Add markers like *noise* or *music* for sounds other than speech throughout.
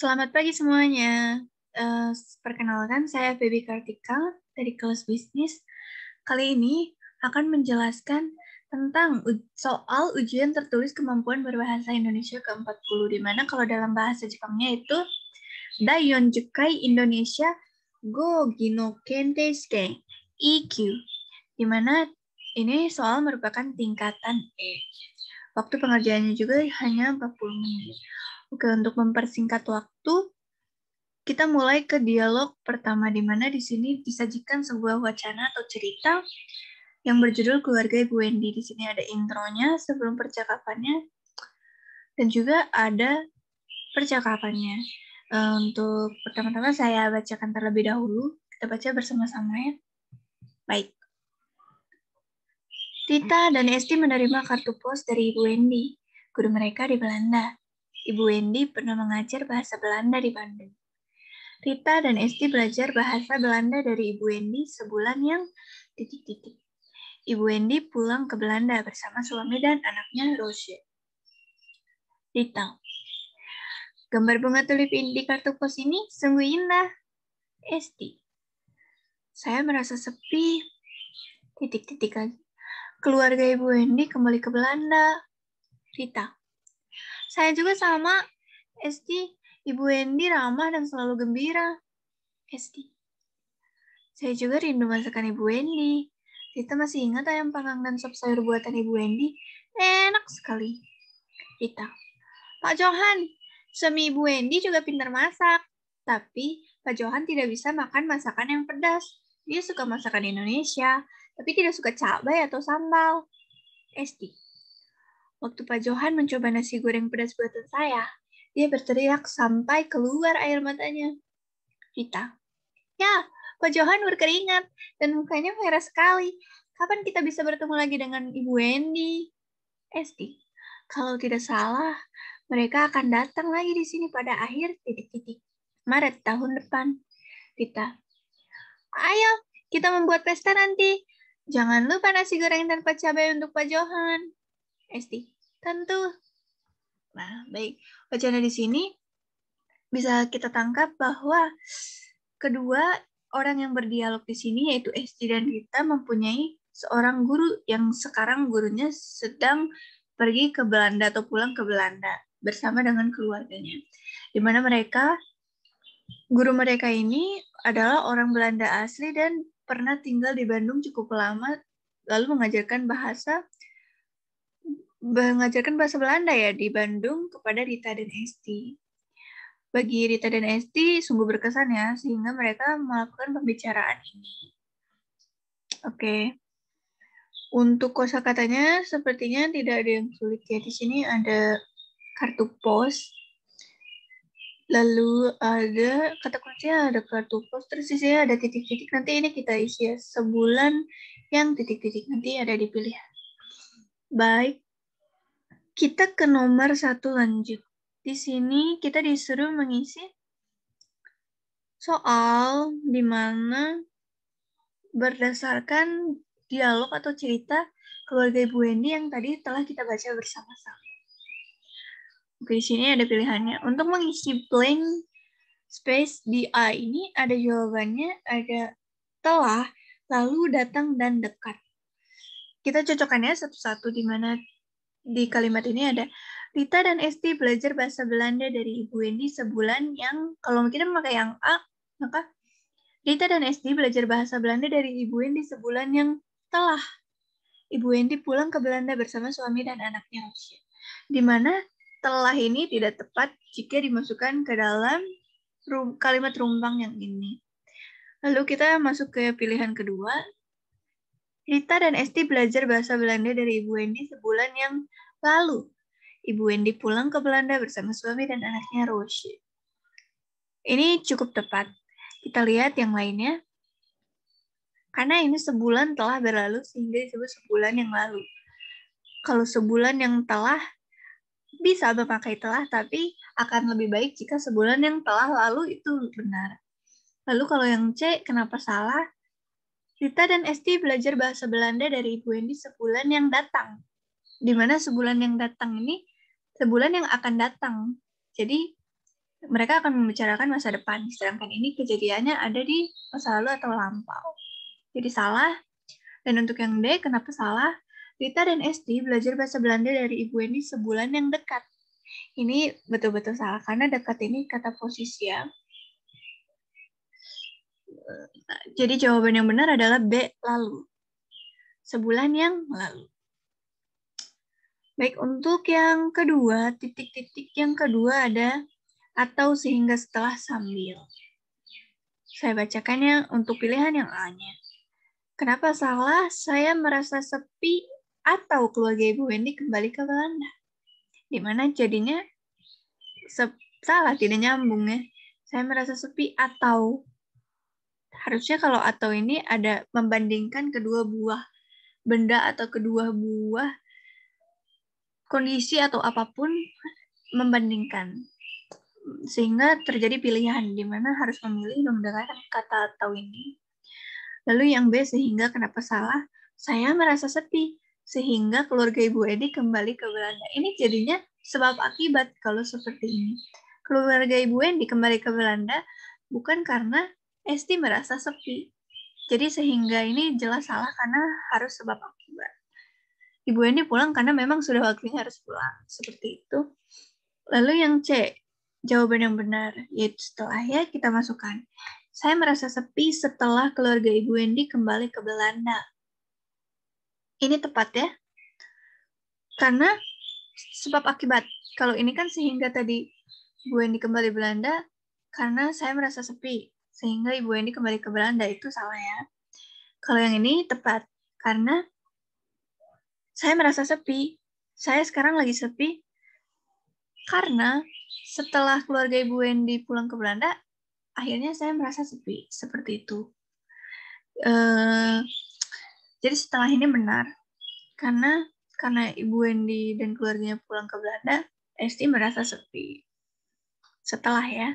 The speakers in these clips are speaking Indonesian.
Selamat pagi semuanya. Uh, perkenalkan, saya Baby Kartika dari kelas bisnis. Kali ini akan menjelaskan tentang soal ujian tertulis kemampuan berbahasa Indonesia ke-40, di mana kalau dalam bahasa Jepangnya itu Dayon Jukai Indonesia Go Gino Kente Kenteisuke EQ, di mana ini soal merupakan tingkatan E. Waktu pengerjaannya juga hanya 40 menit. Oke, untuk mempersingkat waktu, kita mulai ke dialog pertama di mana di sini disajikan sebuah wacana atau cerita yang berjudul Keluarga Ibu Wendy. Di sini ada intronya sebelum percakapannya dan juga ada percakapannya. Eh, untuk pertama-tama saya bacakan terlebih dahulu. Kita baca bersama-sama ya. Baik. Tita dan Esti menerima kartu pos dari Ibu Wendy, guru mereka di Belanda. Ibu Wendy pernah mengajar bahasa Belanda di Bandung. Rita dan Esti belajar bahasa Belanda dari Ibu Wendy sebulan yang titik-titik. Ibu Wendy pulang ke Belanda bersama suami dan anaknya Roche. Rita, gambar bunga tulip di kartu pos ini sungguh indah. Esti, saya merasa sepi. Titik-titik lagi. Keluarga Ibu Wendy kembali ke Belanda. Rita, saya juga sama, Esti. Ibu Wendy ramah dan selalu gembira. Esti. Saya juga rindu masakan Ibu Wendy. kita masih ingat ayam panggang dan sop sayur buatan Ibu Wendy. Enak sekali. kita Pak Johan, suami Ibu Wendy juga pintar masak. Tapi Pak Johan tidak bisa makan masakan yang pedas. Dia suka masakan Indonesia, tapi tidak suka cabai atau sambal. Esti. Waktu Pak Johan mencoba nasi goreng pedas buatan saya, dia berteriak sampai keluar air matanya. Vita, ya, Pak Johan berkeringat dan mukanya merah sekali. Kapan kita bisa bertemu lagi dengan Ibu Wendy? Esti, kalau tidak salah, mereka akan datang lagi di sini pada akhir titik-titik Maret tahun depan. Vita, ayo kita membuat pesta nanti. Jangan lupa nasi goreng tanpa cabai untuk Pak Johan. Esti? Tentu. Nah, baik. Wacana di sini bisa kita tangkap bahwa kedua orang yang berdialog di sini yaitu Esti dan Rita mempunyai seorang guru yang sekarang gurunya sedang pergi ke Belanda atau pulang ke Belanda bersama dengan keluarganya. Di mana mereka guru mereka ini adalah orang Belanda asli dan pernah tinggal di Bandung cukup lama lalu mengajarkan bahasa mengajarkan bahasa Belanda ya di Bandung kepada Rita dan Esti. Bagi Rita dan Esti sungguh berkesan ya sehingga mereka melakukan pembicaraan ini. Oke. Okay. Untuk kosakatanya sepertinya tidak ada yang sulit ya. Di sini ada kartu pos. Lalu ada kata kuncinya ada kartu pos terus ada titik-titik. Nanti ini kita isi ya sebulan yang titik-titik nanti ada dipilih. Baik, kita ke nomor satu lanjut. Di sini kita disuruh mengisi soal di mana berdasarkan dialog atau cerita keluarga Ibu Wendy yang tadi telah kita baca bersama-sama. Oke, di sini ada pilihannya. Untuk mengisi blank space di A ini ada jawabannya, ada telah, lalu datang, dan dekat. Kita ya satu-satu di mana di kalimat ini ada Rita dan Esti belajar bahasa Belanda dari Ibu Wendy sebulan yang kalau mungkin memakai yang A, maka Rita dan Esti belajar bahasa Belanda dari Ibu Wendy sebulan yang telah Ibu Wendy pulang ke Belanda bersama suami dan anaknya Rusia. Di mana telah ini tidak tepat jika dimasukkan ke dalam kalimat rumpang yang ini. Lalu kita masuk ke pilihan kedua, Rita dan Esti belajar bahasa Belanda dari Ibu Wendy sebulan yang lalu. Ibu Wendy pulang ke Belanda bersama suami dan anaknya Roshi. Ini cukup tepat. Kita lihat yang lainnya. Karena ini sebulan telah berlalu sehingga disebut sebulan yang lalu. Kalau sebulan yang telah bisa memakai telah tapi akan lebih baik jika sebulan yang telah lalu itu benar. Lalu kalau yang C kenapa salah? Rita dan Esti belajar bahasa Belanda dari Ibu Wendy sebulan yang datang. Di mana sebulan yang datang ini sebulan yang akan datang. Jadi mereka akan membicarakan masa depan, sedangkan ini kejadiannya ada di masa lalu atau lampau. Jadi salah. Dan untuk yang D, kenapa salah? Rita dan Esti belajar bahasa Belanda dari Ibu Wendy sebulan yang dekat. Ini betul-betul salah, karena dekat ini kata posisi ya. Jadi jawaban yang benar adalah B, lalu. Sebulan yang lalu. Baik, untuk yang kedua, titik-titik yang kedua ada atau sehingga setelah sambil. Saya bacakan ya untuk pilihan yang A-nya. Kenapa salah saya merasa sepi atau keluarga Ibu Wendy kembali ke Belanda? Di mana jadinya salah, tidak nyambung ya. Saya merasa sepi atau harusnya kalau atau ini ada membandingkan kedua buah benda atau kedua buah kondisi atau apapun membandingkan sehingga terjadi pilihan di mana harus memilih menggunakan kata atau ini. Lalu yang B sehingga kenapa salah? Saya merasa sepi sehingga keluarga Ibu Edi kembali ke Belanda. Ini jadinya sebab akibat kalau seperti ini. Keluarga Ibu Edi kembali ke Belanda bukan karena Esti merasa sepi. Jadi sehingga ini jelas salah karena harus sebab akibat. Ibu ini pulang karena memang sudah waktunya harus pulang. Seperti itu. Lalu yang C, jawaban yang benar, yaitu setelah setelahnya kita masukkan. Saya merasa sepi setelah keluarga Ibu Wendy kembali ke Belanda. Ini tepat ya. Karena sebab akibat. Kalau ini kan sehingga tadi Ibu Wendy kembali Belanda, karena saya merasa sepi sehingga ibu ini kembali ke Belanda itu salah ya. Kalau yang ini tepat karena saya merasa sepi. Saya sekarang lagi sepi karena setelah keluarga Ibu Wendy pulang ke Belanda, akhirnya saya merasa sepi seperti itu. Uh, jadi setelah ini benar karena karena Ibu Wendy dan keluarganya pulang ke Belanda, Esti merasa sepi. Setelah ya.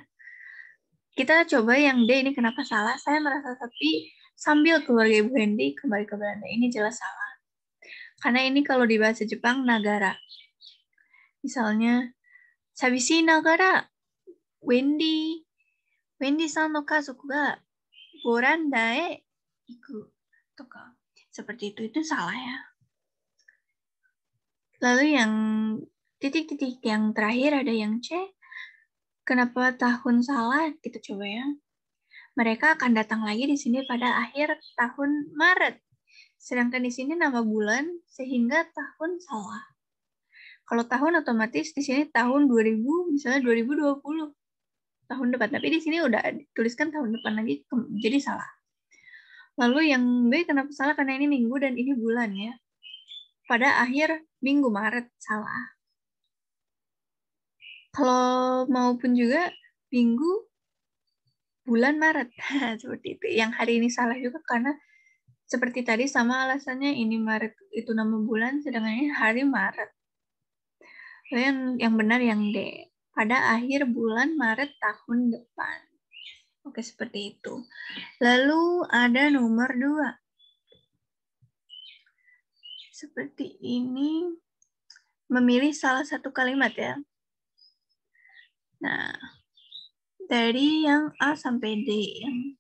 Kita coba yang D ini kenapa salah? Saya merasa sepi sambil keluarga Ibu Hendy kembali ke Belanda. Ini jelas salah. Karena ini kalau di bahasa Jepang nagara. Misalnya, sabisi nagara, Wendy, Wendy san no kazoku ga Boranda e iku. Toka. Seperti itu, itu salah ya. Lalu yang titik-titik yang terakhir ada yang C. Kenapa tahun salah Kita gitu coba ya? Mereka akan datang lagi di sini pada akhir tahun Maret. Sedangkan di sini nama bulan sehingga tahun salah. Kalau tahun otomatis di sini tahun 2000 misalnya 2020 tahun depan tapi di sini udah tuliskan tahun depan lagi jadi salah. Lalu yang B kenapa salah karena ini minggu dan ini bulan ya. Pada akhir minggu Maret salah kalau maupun juga minggu bulan Maret *laughs* nah, seperti itu yang hari ini salah juga karena seperti tadi sama alasannya ini Maret itu nama bulan sedangkan ini hari Maret Lalu yang yang benar yang D pada akhir bulan Maret tahun depan oke seperti itu lalu ada nomor dua seperti ini memilih salah satu kalimat ya Nah, dari yang A sampai D yang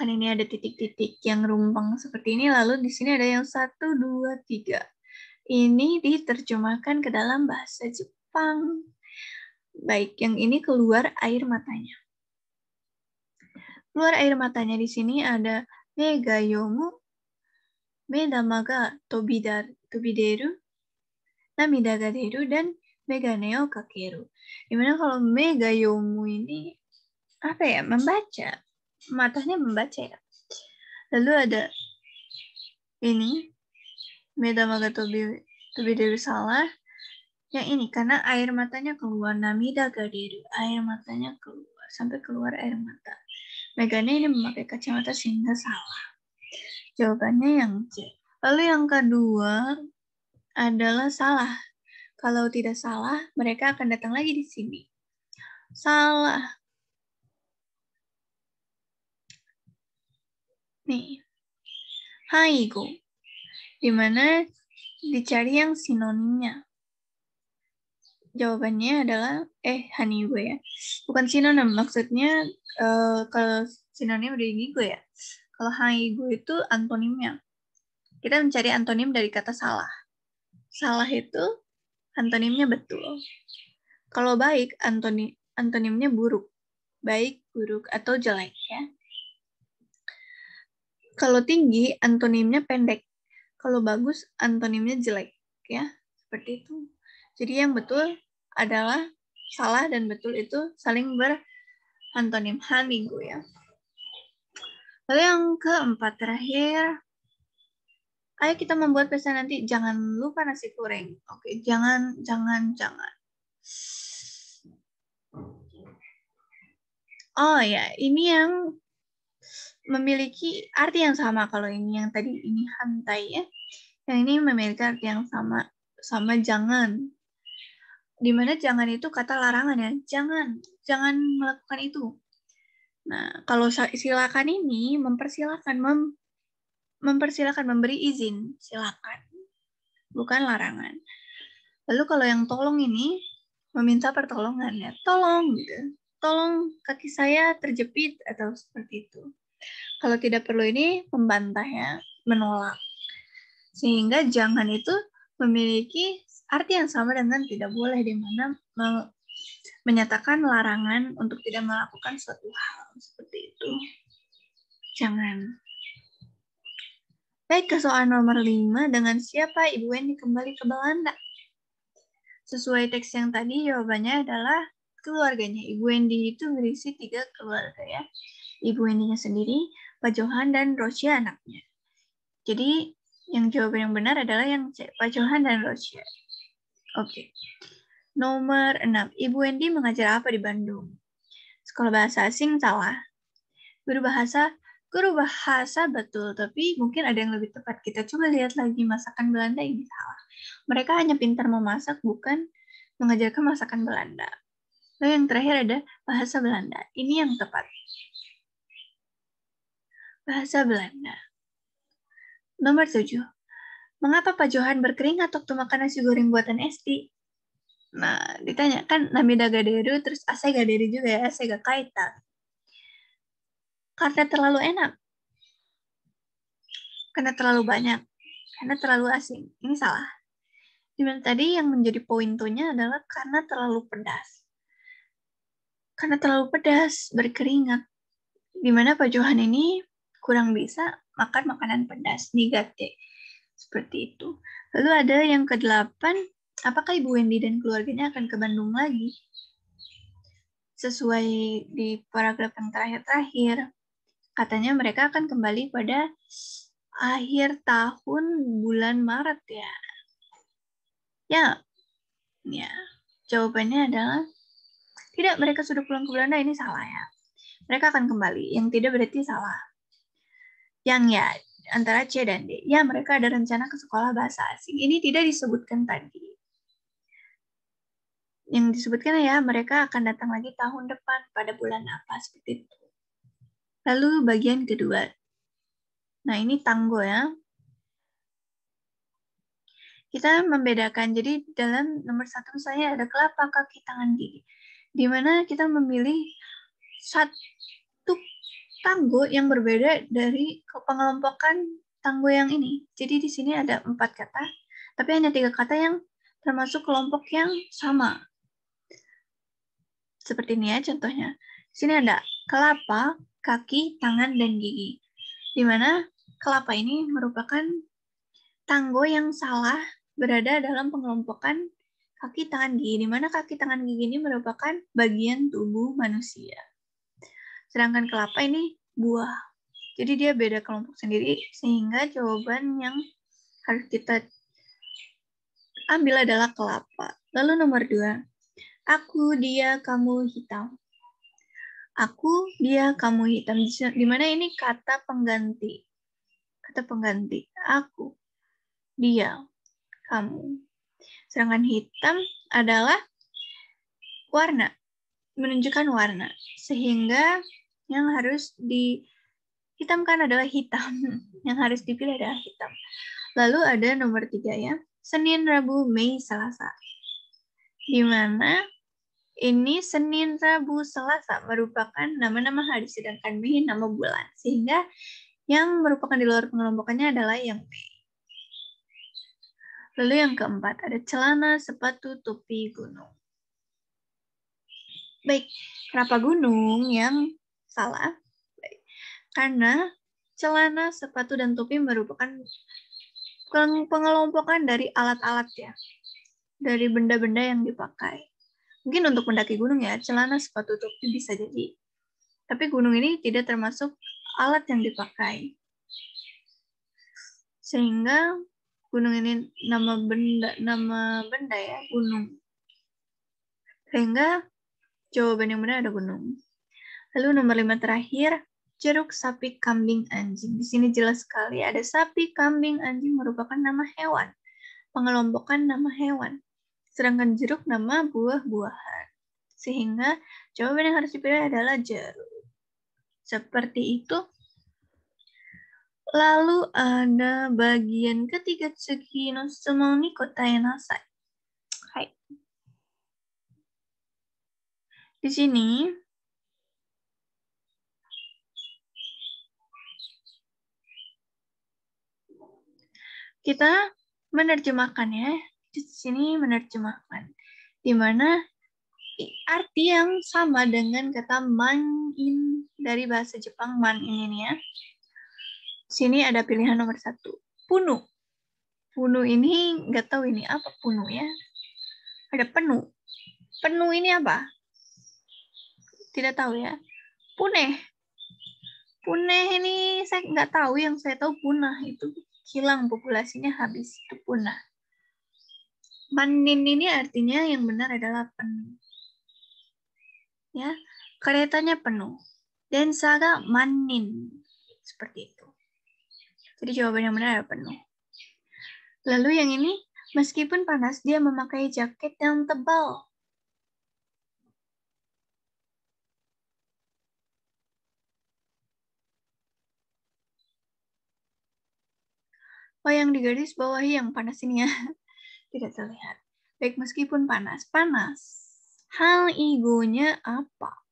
kan ini ada titik-titik yang rumpang seperti ini lalu di sini ada yang satu dua tiga ini diterjemahkan ke dalam bahasa Jepang baik yang ini keluar air matanya keluar air matanya di sini ada megayomu medamaga tobidar tobideru namida ga deru dan Meganeo Kakeru. Dimana kalau mega Megayomu ini apa ya membaca matanya membaca ya. Lalu ada ini maga Tobi Tobi Dewi Salah yang ini karena air matanya keluar namida Gadiru. air matanya keluar sampai keluar air mata Megane ini memakai kacamata sehingga salah jawabannya yang C lalu yang kedua adalah salah kalau tidak salah, mereka akan datang lagi di sini. Salah. Nih. Haigo. Dimana dicari yang sinonimnya. Jawabannya adalah, eh, hanigo ya. Bukan sinonim, maksudnya uh, kalau sinonim dari gigo ya. Kalau haigo itu antonimnya. Kita mencari antonim dari kata salah. Salah itu antonimnya betul. Kalau baik, antoni, antonimnya buruk. Baik, buruk, atau jelek ya. Kalau tinggi, antonimnya pendek. Kalau bagus, antonimnya jelek ya. Seperti itu. Jadi yang betul adalah salah dan betul itu saling berantonim Hal minggu ya. Lalu yang keempat terakhir, Ayo kita membuat pesan nanti. Jangan lupa nasi goreng. Oke, jangan, jangan, jangan. Oh ya, ini yang memiliki arti yang sama. Kalau ini yang tadi ini hantai ya, yang ini memiliki arti yang sama. Sama jangan. Dimana jangan itu kata larangan ya. Jangan, jangan melakukan itu. Nah, kalau silakan ini mempersilahkan, mem mempersilahkan, memberi izin, silakan. Bukan larangan. Lalu kalau yang tolong ini meminta pertolongan ya, tolong gitu. Tolong kaki saya terjepit atau seperti itu. Kalau tidak perlu ini membantah menolak. Sehingga jangan itu memiliki arti yang sama dengan tidak boleh di mana menyatakan larangan untuk tidak melakukan suatu hal seperti itu. Jangan Baik, ke soal nomor 5, dengan siapa Ibu Wendy kembali ke Belanda? Sesuai teks yang tadi, jawabannya adalah keluarganya. Ibu Wendy itu berisi tiga keluarga ya. Ibu wendy sendiri, Pak Johan, dan Rosia anaknya. Jadi, yang jawaban yang benar adalah yang C, Pak Johan dan Rosia. Oke. Okay. Nomor 6, Ibu Wendy mengajar apa di Bandung? Sekolah bahasa asing salah. Guru bahasa guru bahasa betul, tapi mungkin ada yang lebih tepat. Kita coba lihat lagi masakan Belanda ini salah. Mereka hanya pintar memasak, bukan mengajarkan masakan Belanda. Lalu yang terakhir ada bahasa Belanda. Ini yang tepat. Bahasa Belanda. Nomor tujuh. Mengapa Pak Johan berkeringat waktu makan nasi goreng buatan SD? Nah, ditanyakan Namida nami gaderu, terus Asega gaderu juga ya, Asega karena terlalu enak. Karena terlalu banyak. Karena terlalu asing Ini salah. Dimana tadi yang menjadi poin poin-poinnya adalah karena terlalu pedas. Karena terlalu pedas, berkeringat. Dimana Pak Johan ini kurang bisa makan makanan pedas, negatif Seperti itu. Lalu ada yang kedelapan, apakah Ibu Wendy dan keluarganya akan ke Bandung lagi? Sesuai di paragraf yang terakhir-terakhir, katanya mereka akan kembali pada akhir tahun bulan Maret ya. Ya, ya. Jawabannya adalah tidak mereka sudah pulang ke Belanda ini salah ya. Mereka akan kembali. Yang tidak berarti salah. Yang ya antara C dan D. Ya, mereka ada rencana ke sekolah bahasa asing. Ini tidak disebutkan tadi. Yang disebutkan ya, mereka akan datang lagi tahun depan pada bulan apa seperti itu. Lalu bagian kedua. Nah, ini tanggo ya. Kita membedakan. Jadi dalam nomor satu misalnya ada kelapa, kaki, tangan, gigi. Di mana kita memilih satu tanggo yang berbeda dari pengelompokan tanggo yang ini. Jadi di sini ada empat kata, tapi hanya tiga kata yang termasuk kelompok yang sama. Seperti ini ya contohnya. Di sini ada kelapa, kaki, tangan, dan gigi. Di mana kelapa ini merupakan tanggo yang salah berada dalam pengelompokan kaki, tangan, gigi, di mana kaki, tangan, gigi ini merupakan bagian tubuh manusia. Sedangkan kelapa ini buah. Jadi dia beda kelompok sendiri, sehingga jawaban yang harus kita ambil adalah kelapa. Lalu nomor dua, aku, dia, kamu, hitam. Aku, dia, kamu hitam. Di mana ini kata pengganti. Kata pengganti. Aku, dia, kamu. Sedangkan hitam adalah warna. Menunjukkan warna. Sehingga yang harus dihitamkan adalah hitam. *laughs* Yang harus dipilih adalah hitam. Lalu ada nomor tiga ya. Senin, Rabu, Mei, Selasa. Di mana ini Senin, Rabu, Selasa merupakan nama-nama hari sedangkan Mei nama bulan. Sehingga yang merupakan di luar pengelompokannya adalah yang Mei. Lalu yang keempat, ada celana, sepatu, topi, gunung. Baik, kenapa gunung yang salah? Baik. Karena celana, sepatu, dan topi merupakan pengelompokan dari alat-alat ya. Dari benda-benda yang dipakai. Mungkin untuk mendaki gunung ya, celana sepatu topi bisa jadi. Tapi gunung ini tidak termasuk alat yang dipakai. Sehingga gunung ini nama benda nama benda ya, gunung. Sehingga jawaban yang benar ada gunung. Lalu nomor lima terakhir, jeruk, sapi, kambing, anjing. Di sini jelas sekali ada sapi, kambing, anjing merupakan nama hewan, pengelompokan nama hewan sedangkan jeruk nama buah-buahan. Sehingga jawaban yang harus dipilih adalah jeruk. Seperti itu. Lalu ada bagian ketiga segi no kota yang nasai. Di sini kita menerjemahkannya di sini menerjemahkan, di mana arti yang sama dengan kata manin dari bahasa Jepang man ini ya. Sini ada pilihan nomor satu, punu. Punu ini nggak tahu ini apa punu ya. Ada penu penu ini apa? Tidak tahu ya. Puneh. Puneh ini saya nggak tahu yang saya tahu punah itu hilang populasinya habis itu punah. Manin ini artinya yang benar adalah penuh. Ya, keretanya penuh. Dan saga manin. Seperti itu. Jadi jawaban yang benar adalah ya, penuh. Lalu yang ini, meskipun panas, dia memakai jaket yang tebal. Oh, yang digaris bawahi yang panas ini ya. Tidak terlihat. Baik, meskipun panas. Panas. Hal egonya apa?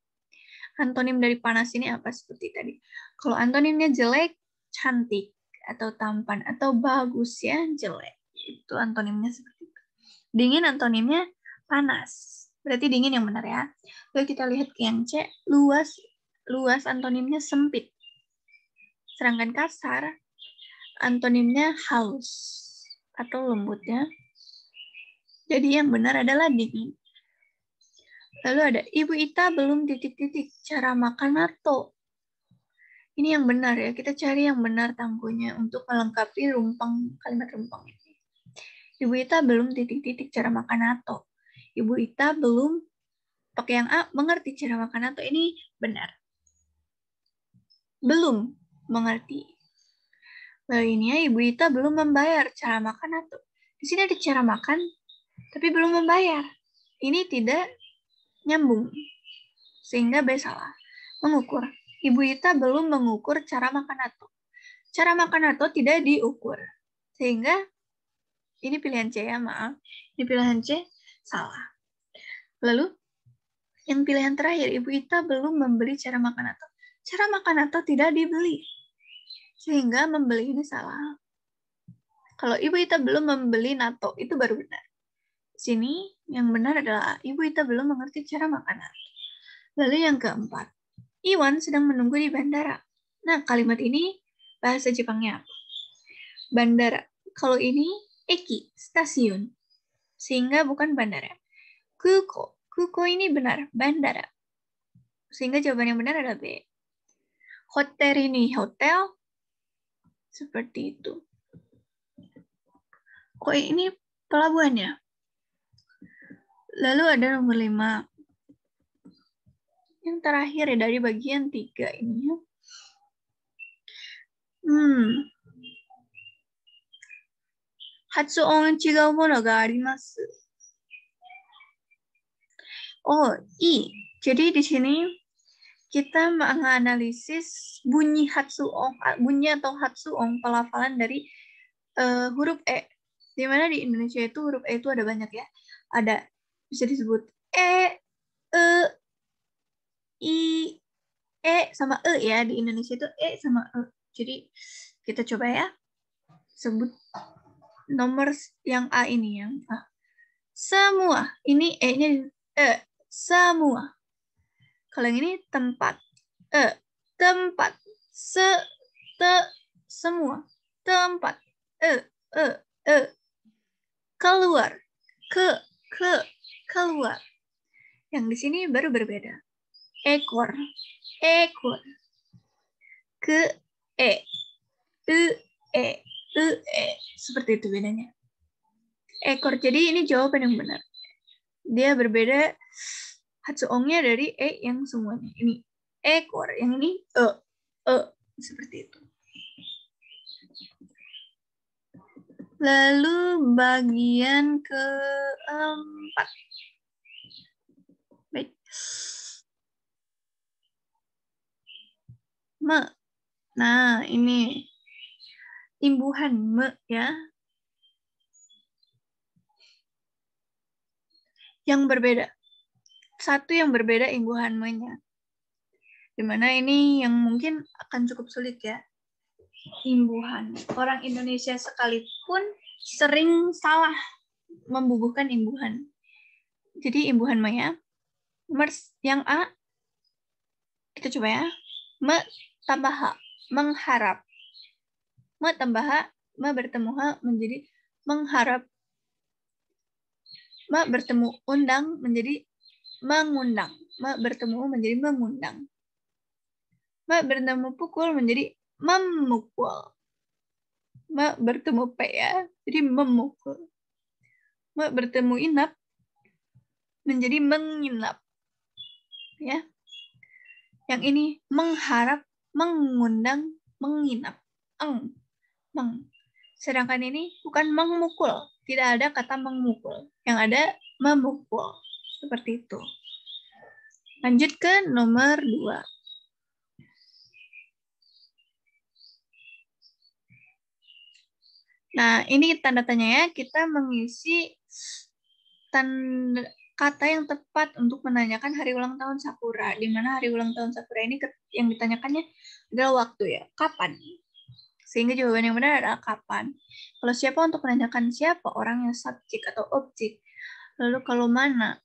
Antonim dari panas ini apa seperti tadi? Kalau antonimnya jelek, cantik atau tampan atau bagus ya, jelek. Itu antonimnya seperti itu. Dingin antonimnya panas. Berarti dingin yang benar ya. Lalu kita lihat ke yang C, luas luas antonimnya sempit. Sedangkan kasar antonimnya halus atau lembutnya jadi yang benar adalah dingin. Lalu ada Ibu Ita belum titik-titik cara makan natto. Ini yang benar ya, kita cari yang benar tangguhnya untuk melengkapi rumpang kalimat rumpang ini. Ibu Ita belum titik-titik cara makan natto. Ibu Ita belum pakai yang A mengerti cara makan natto ini benar. Belum mengerti. ini ya, Ibu Ita belum membayar cara makan natto. Di sini ada cara makan tapi belum membayar. Ini tidak nyambung, sehingga B salah. Mengukur. Ibu Ita belum mengukur cara makan Nato. Cara makan Nato tidak diukur. Sehingga, ini pilihan C ya, maaf. Ini pilihan C, salah. Lalu, yang pilihan terakhir, Ibu Ita belum membeli cara makan Nato. Cara makan Nato tidak dibeli. Sehingga membeli ini salah. Kalau Ibu Ita belum membeli Nato, itu baru benar sini yang benar adalah Ibu Ita belum mengerti cara makanan. Lalu yang keempat, Iwan sedang menunggu di bandara. Nah, kalimat ini bahasa Jepangnya apa? Bandara. Kalau ini, eki, stasiun. Sehingga bukan bandara. Kuko. Kuko ini benar, bandara. Sehingga jawaban yang benar adalah B. Hotel ini hotel. Seperti itu. Kok ini pelabuhannya? Lalu ada nomor 5. Yang terakhir ya dari bagian 3 ini ya. Hmm. Hatsu on chigau mono ga arimasu. Oh, i. Jadi di sini kita menganalisis bunyi hatsu bunyi atau hatsu pelafalan dari uh, huruf e. Di mana di Indonesia itu huruf e itu ada banyak ya. Ada bisa disebut e, e, i, e sama e ya di Indonesia itu e sama e. Jadi kita coba ya sebut nomor yang a ini yang a. Semua ini e-nya e semua. Kalau yang ini tempat e tempat se te semua tempat e e e keluar ke ke keluar. Yang di sini baru berbeda. Ekor, ekor. Ke e, e, e, e, e. Seperti itu bedanya. Ekor. Jadi ini jawaban yang benar. Dia berbeda hatsuongnya dari e yang semuanya. Ini ekor, yang ini e, e seperti itu. Lalu bagian keempat. Baik. Me. Nah, ini imbuhan me ya. Yang berbeda. Satu yang berbeda imbuhan me-nya. Dimana ini yang mungkin akan cukup sulit ya imbuhan. Orang Indonesia sekalipun sering salah membubuhkan imbuhan. Jadi imbuhan Maya, mers yang A, kita coba ya, me tambah H, mengharap. Me tambah H, me bertemu H menjadi mengharap. Me bertemu undang menjadi mengundang. Me bertemu menjadi mengundang. Me bertemu pukul menjadi memukul. Ma bertemu P ya, jadi memukul. Ma bertemu inap, menjadi menginap. Ya. Yang ini mengharap, mengundang, menginap. Eng, meng. Sedangkan ini bukan memukul, tidak ada kata memukul. Yang ada memukul. Seperti itu. Lanjut ke nomor dua. Nah, ini tanda ya kita mengisi tanda, kata yang tepat untuk menanyakan hari ulang tahun Sakura. Di mana hari ulang tahun Sakura ini yang ditanyakannya adalah waktu ya, kapan. Sehingga jawaban yang benar adalah kapan. Kalau siapa untuk menanyakan siapa, orang yang subjek atau objek. Lalu kalau mana,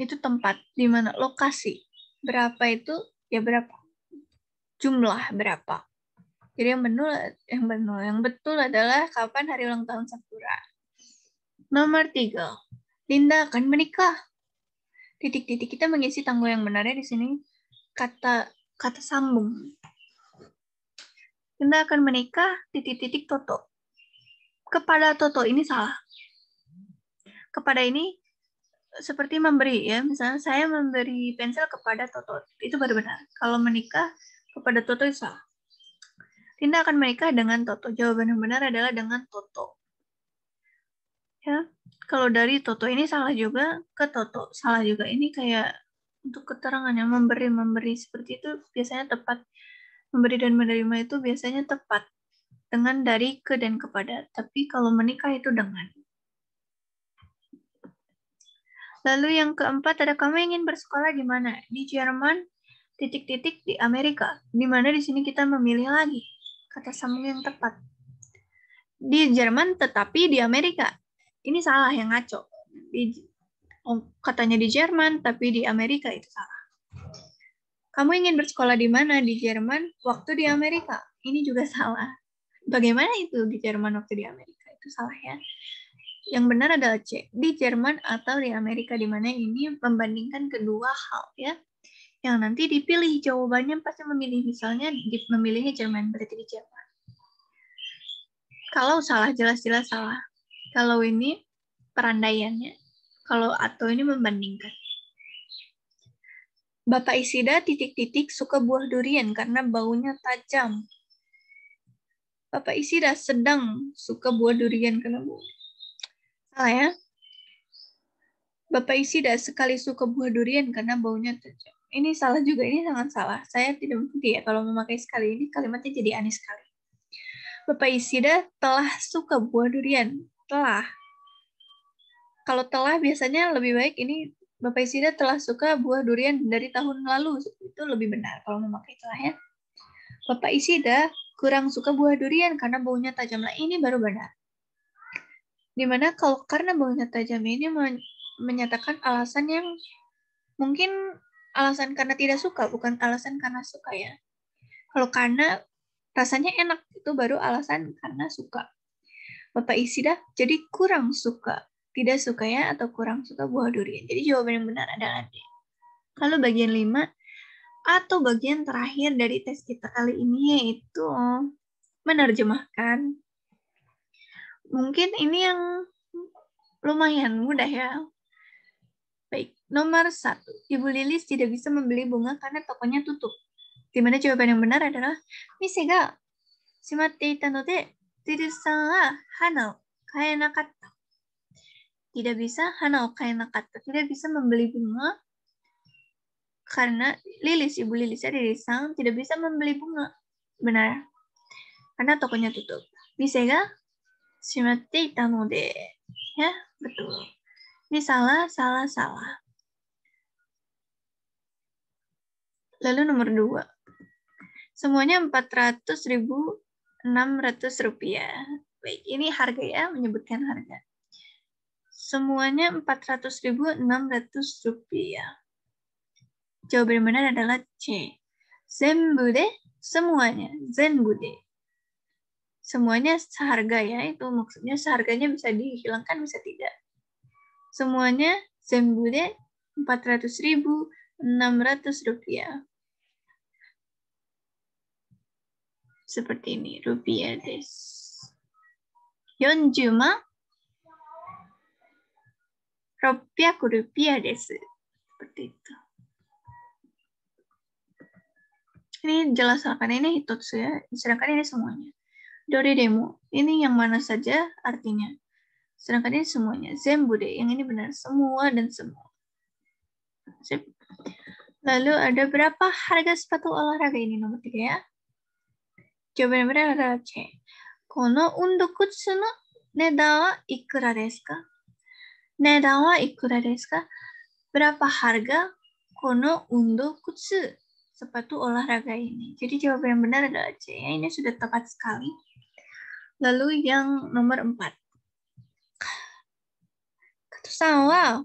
itu tempat, di mana lokasi. Berapa itu, ya berapa. Jumlah berapa. Jadi yang benar yang benar yang betul adalah kapan hari ulang tahun Sakura. Nomor tiga, Linda akan menikah. Titik-titik kita mengisi tanggul yang benar ya di sini kata kata sambung. Linda akan menikah titik-titik Toto. Kepada Toto ini salah. Kepada ini seperti memberi ya, misalnya saya memberi pensil kepada Toto itu baru benar. Kalau menikah kepada Toto itu salah Linda akan menikah dengan Toto. Jawaban yang benar adalah dengan Toto. Ya, kalau dari Toto ini salah juga ke Toto. Salah juga ini kayak untuk keterangannya memberi memberi seperti itu biasanya tepat. Memberi dan menerima itu biasanya tepat dengan dari ke dan kepada. Tapi kalau menikah itu dengan. Lalu yang keempat ada kamu ingin bersekolah di mana? Di Jerman, titik-titik di Amerika. Di mana di sini kita memilih lagi kata sambung yang tepat. Di Jerman tetapi di Amerika. Ini salah yang ngaco. Di, oh, katanya di Jerman tapi di Amerika itu salah. Kamu ingin bersekolah di mana? Di Jerman, waktu di Amerika. Ini juga salah. Bagaimana itu di Jerman waktu di Amerika? Itu salah ya. Yang benar adalah C. Di Jerman atau di Amerika di mana ini membandingkan kedua hal ya yang nanti dipilih jawabannya pasti memilih misalnya memilihnya Jerman berarti di Jerman. Kalau salah jelas-jelas salah. Kalau ini perandaiannya. Kalau atau ini membandingkan. Bapak Isida titik-titik suka buah durian karena baunya tajam. Bapak Isida sedang suka buah durian karena bau. Salah ya? Bapak Isida sekali suka buah durian karena baunya tajam ini salah juga, ini sangat salah. Saya tidak mengerti ya kalau memakai sekali ini kalimatnya jadi aneh sekali. Bapak Isida telah suka buah durian. Telah. Kalau telah biasanya lebih baik ini Bapak Isida telah suka buah durian dari tahun lalu. Itu lebih benar kalau memakai telah ya. Bapak Isida kurang suka buah durian karena baunya tajam. Nah, ini baru benar. Dimana kalau karena baunya tajam ini menyatakan alasan yang mungkin alasan karena tidak suka, bukan alasan karena suka ya. Kalau karena rasanya enak, itu baru alasan karena suka. Bapak isi dah, jadi kurang suka. Tidak suka ya atau kurang suka buah durian. Jadi jawaban yang benar adalah D. Lalu bagian 5, atau bagian terakhir dari tes kita kali ini yaitu menerjemahkan. Mungkin ini yang lumayan mudah ya Baik, nomor satu. Ibu Lilis tidak bisa membeli bunga karena tokonya tutup. Di mana jawaban yang benar adalah Misega shimatte ita node Tirisan wa hana o kaenakatta. Tidak bisa hana o kaenakatta. Tidak bisa membeli bunga karena Lilis, Ibu Lilis ya sang tidak bisa membeli bunga. Benar. Karena tokonya tutup. Misega shimatte ita node. Ya, betul. Ini salah, salah, salah. Lalu nomor dua. Semuanya rp ribu rupiah. Baik, ini harga ya, menyebutkan harga. Semuanya rp 400.600 rupiah. Jawaban yang benar adalah C. Zenbude, semuanya. Zenbude. Semuanya seharga ya, itu maksudnya seharganya bisa dihilangkan, bisa tidak. Semuanya enam 400.600 rupiah. Seperti ini, rupiah des. Yonjuma rupiah rupiah des Seperti itu. Ini jelas akan ini hitotsu ya, sedangkan ini semuanya. Dori demo, ini yang mana saja artinya. Sedangkan ini semuanya. Zembude. Yang ini benar. Semua dan semua. Sip. Lalu ada berapa harga sepatu olahraga ini nomor tiga ya? Jawaban benar adalah C. Kono undo kutsu no nedawa wa ikura desu ka? Neda wa ikura desu ka? Berapa harga kono undo kutsu? Sepatu olahraga ini. Jadi jawaban yang benar adalah C. Ya. Ini sudah tepat sekali. Lalu yang nomor empat カさんは、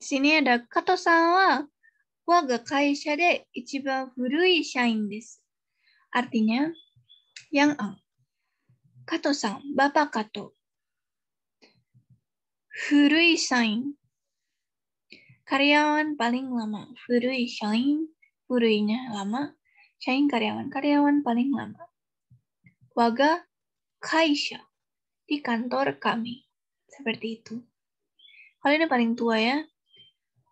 シニアだ。カトさんは、我が会社で一番古い社員です。アティニャン、ヤンアン。カトさん、ババカト。古い社員。karyawan paling lama, furui shain, furuinya lama, shain karyawan, karyawan paling lama. Waga kaisha, di kantor kami. Seperti itu. Kalau ini paling tua ya.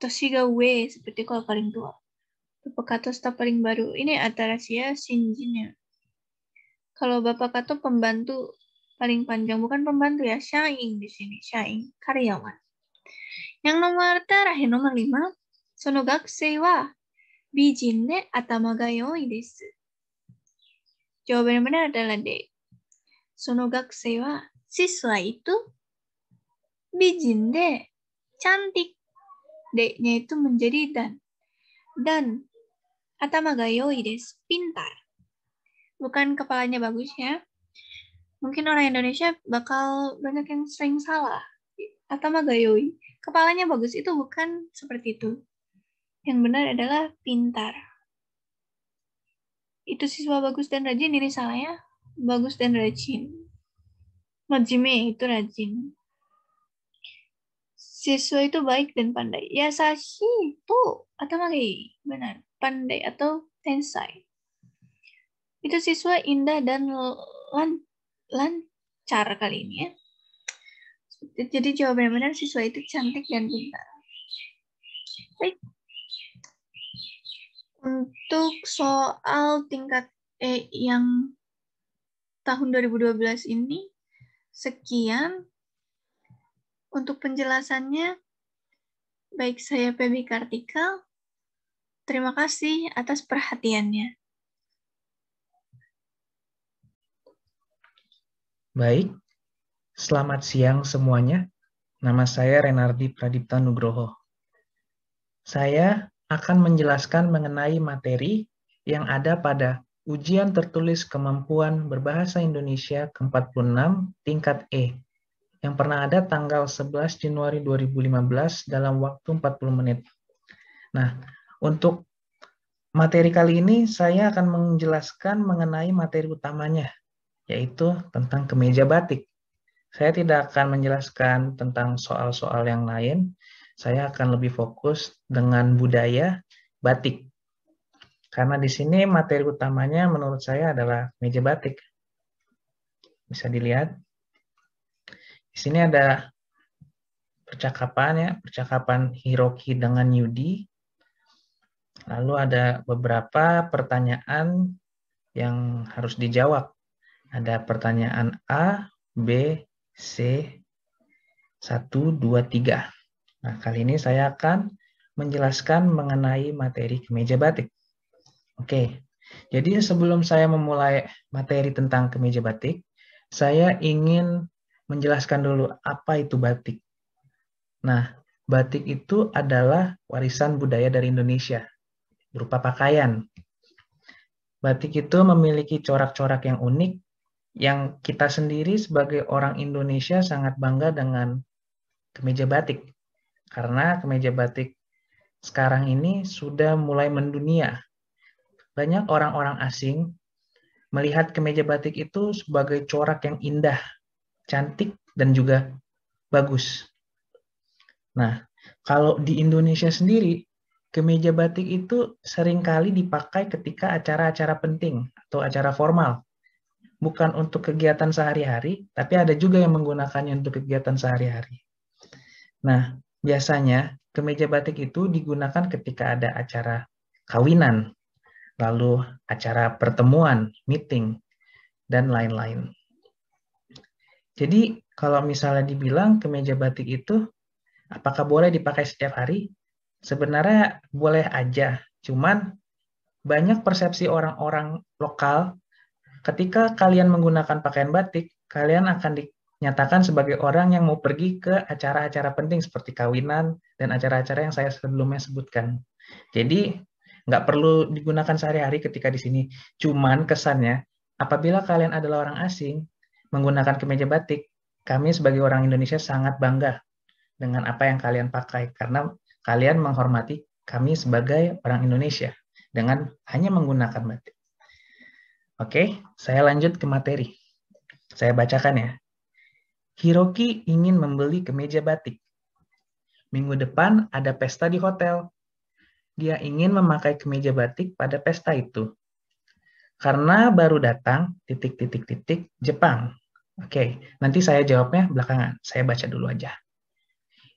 Toshiga we, seperti kalau paling tua. Bapak kata staf paling baru. Ini Atarasia Shinjin ya. Kalau Bapak kata pembantu paling panjang, bukan pembantu ya, shain di sini, shain, karyawan yang nomor terakhir nomor lima, sono gakusei wa bijin de atama ga yoi desu. Jawaban yang benar adalah D. Sono gakusei wa siswa itu bijin de cantik. D-nya itu menjadi dan. Dan atama ga yoi desu, pintar. Bukan kepalanya bagus ya. Mungkin orang Indonesia bakal banyak yang sering salah. Atama ga yoi kepalanya bagus itu bukan seperti itu. Yang benar adalah pintar. Itu siswa bagus dan rajin, ini salahnya bagus dan rajin. Majime itu rajin. Siswa itu baik dan pandai. Ya, Yasashi itu atamagi, benar. Pandai atau tensai. Itu siswa indah dan lancar kali ini ya jadi jawabannya benar siswa itu cantik dan pintar. Baik. Untuk soal tingkat E yang tahun 2012 ini, sekian. Untuk penjelasannya, baik saya Pebi Kartika. Terima kasih atas perhatiannya. Baik, Selamat siang semuanya. Nama saya Renardi Pradipta Nugroho. Saya akan menjelaskan mengenai materi yang ada pada Ujian Tertulis Kemampuan Berbahasa Indonesia ke-46 tingkat E yang pernah ada tanggal 11 Januari 2015 dalam waktu 40 menit. Nah, untuk materi kali ini saya akan menjelaskan mengenai materi utamanya, yaitu tentang kemeja batik saya tidak akan menjelaskan tentang soal-soal yang lain. Saya akan lebih fokus dengan budaya batik. Karena di sini materi utamanya menurut saya adalah meja batik. Bisa dilihat. Di sini ada percakapan ya, percakapan Hiroki dengan Yudi. Lalu ada beberapa pertanyaan yang harus dijawab. Ada pertanyaan A, B, C123. Nah, kali ini saya akan menjelaskan mengenai materi kemeja batik. Oke, jadi sebelum saya memulai materi tentang kemeja batik, saya ingin menjelaskan dulu apa itu batik. Nah, batik itu adalah warisan budaya dari Indonesia berupa pakaian. Batik itu memiliki corak-corak yang unik yang kita sendiri sebagai orang Indonesia sangat bangga dengan kemeja batik. Karena kemeja batik sekarang ini sudah mulai mendunia. Banyak orang-orang asing melihat kemeja batik itu sebagai corak yang indah, cantik, dan juga bagus. Nah, kalau di Indonesia sendiri, kemeja batik itu seringkali dipakai ketika acara-acara penting atau acara formal bukan untuk kegiatan sehari-hari, tapi ada juga yang menggunakannya untuk kegiatan sehari-hari. Nah, biasanya kemeja batik itu digunakan ketika ada acara kawinan, lalu acara pertemuan, meeting, dan lain-lain. Jadi, kalau misalnya dibilang kemeja batik itu apakah boleh dipakai setiap hari? Sebenarnya boleh aja, cuman banyak persepsi orang-orang lokal ketika kalian menggunakan pakaian batik, kalian akan dinyatakan sebagai orang yang mau pergi ke acara-acara penting seperti kawinan dan acara-acara yang saya sebelumnya sebutkan. Jadi, nggak perlu digunakan sehari-hari ketika di sini. Cuman kesannya, apabila kalian adalah orang asing, menggunakan kemeja batik, kami sebagai orang Indonesia sangat bangga dengan apa yang kalian pakai karena kalian menghormati kami sebagai orang Indonesia dengan hanya menggunakan batik. Oke, saya lanjut ke materi. Saya bacakan ya. Hiroki ingin membeli kemeja batik. Minggu depan ada pesta di hotel. Dia ingin memakai kemeja batik pada pesta itu. Karena baru datang titik-titik-titik Jepang. Oke, nanti saya jawabnya belakangan. Saya baca dulu aja.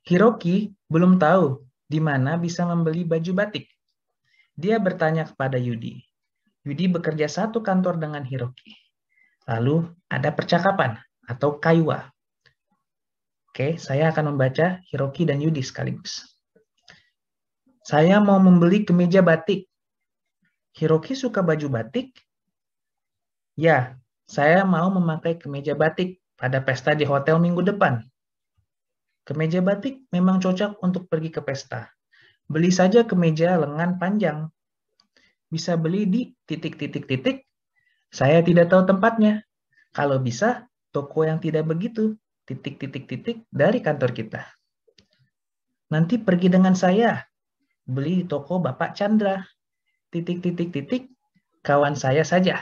Hiroki belum tahu di mana bisa membeli baju batik. Dia bertanya kepada Yudi, Yudi bekerja satu kantor dengan Hiroki. Lalu ada percakapan atau kaiwa. Oke, saya akan membaca Hiroki dan Yudi sekaligus. Saya mau membeli kemeja batik. Hiroki suka baju batik? Ya, saya mau memakai kemeja batik pada pesta di hotel minggu depan. Kemeja batik memang cocok untuk pergi ke pesta. Beli saja kemeja lengan panjang bisa beli di titik-titik-titik. Saya tidak tahu tempatnya. Kalau bisa, toko yang tidak begitu, titik-titik-titik dari kantor kita. Nanti pergi dengan saya, beli di toko Bapak Chandra, titik-titik-titik, kawan saya saja.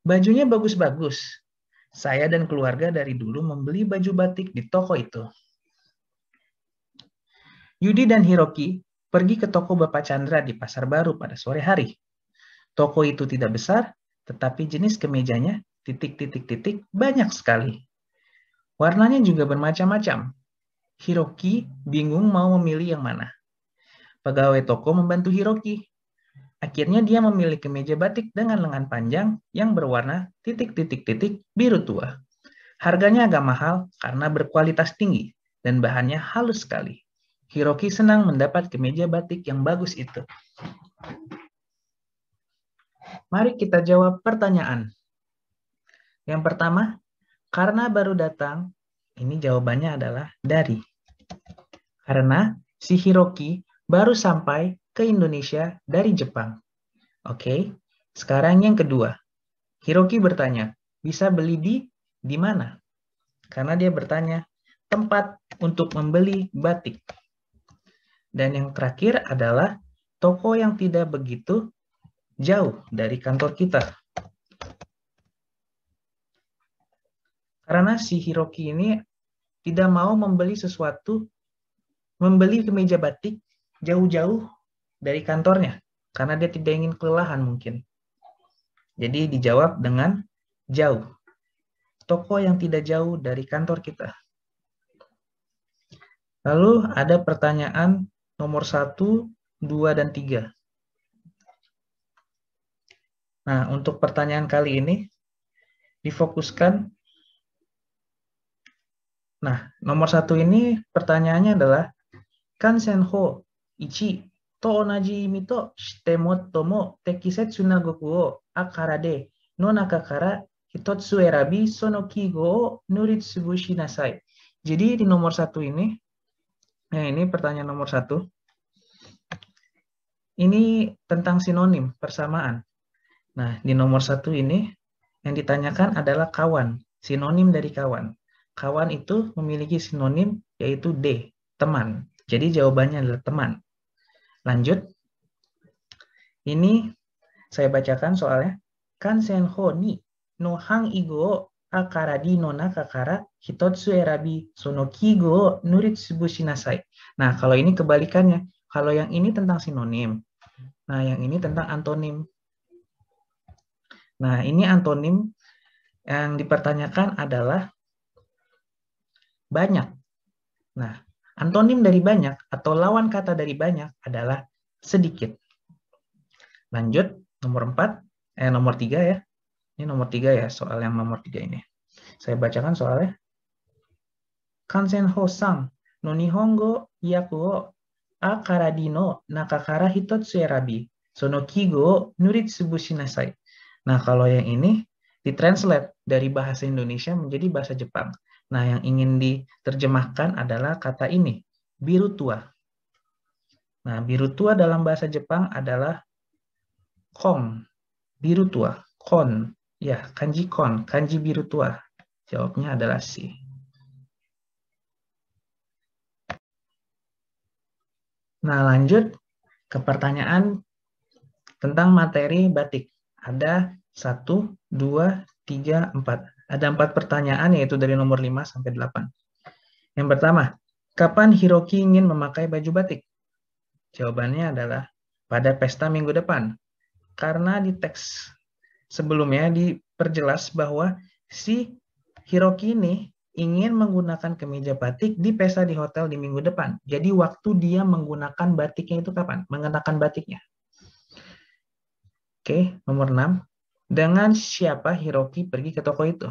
Bajunya bagus-bagus. Saya dan keluarga dari dulu membeli baju batik di toko itu. Yudi dan Hiroki pergi ke toko Bapak Chandra di Pasar Baru pada sore hari. Toko itu tidak besar, tetapi jenis kemejanya titik-titik-titik banyak sekali. Warnanya juga bermacam-macam. Hiroki bingung mau memilih yang mana. Pegawai toko membantu Hiroki. Akhirnya dia memilih kemeja batik dengan lengan panjang yang berwarna titik-titik-titik biru tua. Harganya agak mahal karena berkualitas tinggi dan bahannya halus sekali. Hiroki senang mendapat kemeja batik yang bagus itu. Mari kita jawab pertanyaan. Yang pertama, karena baru datang, ini jawabannya adalah dari. Karena si Hiroki baru sampai ke Indonesia dari Jepang. Oke, sekarang yang kedua. Hiroki bertanya, bisa beli di di mana? Karena dia bertanya tempat untuk membeli batik. Dan yang terakhir adalah toko yang tidak begitu jauh dari kantor kita. Karena si Hiroki ini tidak mau membeli sesuatu, membeli kemeja batik jauh-jauh dari kantornya, karena dia tidak ingin kelelahan mungkin. Jadi dijawab dengan jauh. Toko yang tidak jauh dari kantor kita. Lalu ada pertanyaan nomor 1, 2, dan 3. Nah, untuk pertanyaan kali ini, difokuskan. Nah, nomor satu ini pertanyaannya adalah, Kan senho ichi to onaji imi to shitemo tomo tekisetsu nagoku wo akara de no naka kara hitotsu erabi sono kigo o nuritsubushi nasai. Jadi di nomor satu ini, Nah, ini pertanyaan nomor satu. Ini tentang sinonim, persamaan. Nah, di nomor satu ini yang ditanyakan adalah kawan, sinonim dari kawan. Kawan itu memiliki sinonim yaitu D, teman. Jadi jawabannya adalah teman. Lanjut. Ini saya bacakan soalnya. Kan senho ni no hang igo akara di nona kakara hitotsu erabi sono kigo nuritsubushi nasai. Nah, kalau ini kebalikannya. Kalau yang ini tentang sinonim. Nah, yang ini tentang antonim. Nah, ini antonim yang dipertanyakan adalah banyak. Nah, antonim dari banyak atau lawan kata dari banyak adalah sedikit. Lanjut, nomor 4, eh nomor 3 ya. Ini nomor 3 ya, soal yang nomor 3 ini. Saya bacakan soalnya no nihongo a kansen 感染法3 Nah kalau yang ini ditranslate dari bahasa Indonesia menjadi bahasa Jepang. Nah, yang ingin diterjemahkan adalah kata ini, biru tua. Nah, biru tua dalam bahasa Jepang adalah kon biru tua, kon. Ya, kanji kon, kanji biru tua. Jawabnya adalah si. Nah, lanjut ke pertanyaan tentang materi batik. Ada satu, dua, tiga, empat. Ada empat pertanyaan yaitu dari nomor 5 sampai 8. Yang pertama, kapan Hiroki ingin memakai baju batik? Jawabannya adalah pada pesta minggu depan. Karena di teks sebelumnya diperjelas bahwa si Hiroki ini ingin menggunakan kemeja batik di pesta di hotel di minggu depan. Jadi waktu dia menggunakan batiknya itu kapan? Mengenakan batiknya. Oke, nomor 6. Dengan siapa Hiroki pergi ke toko itu?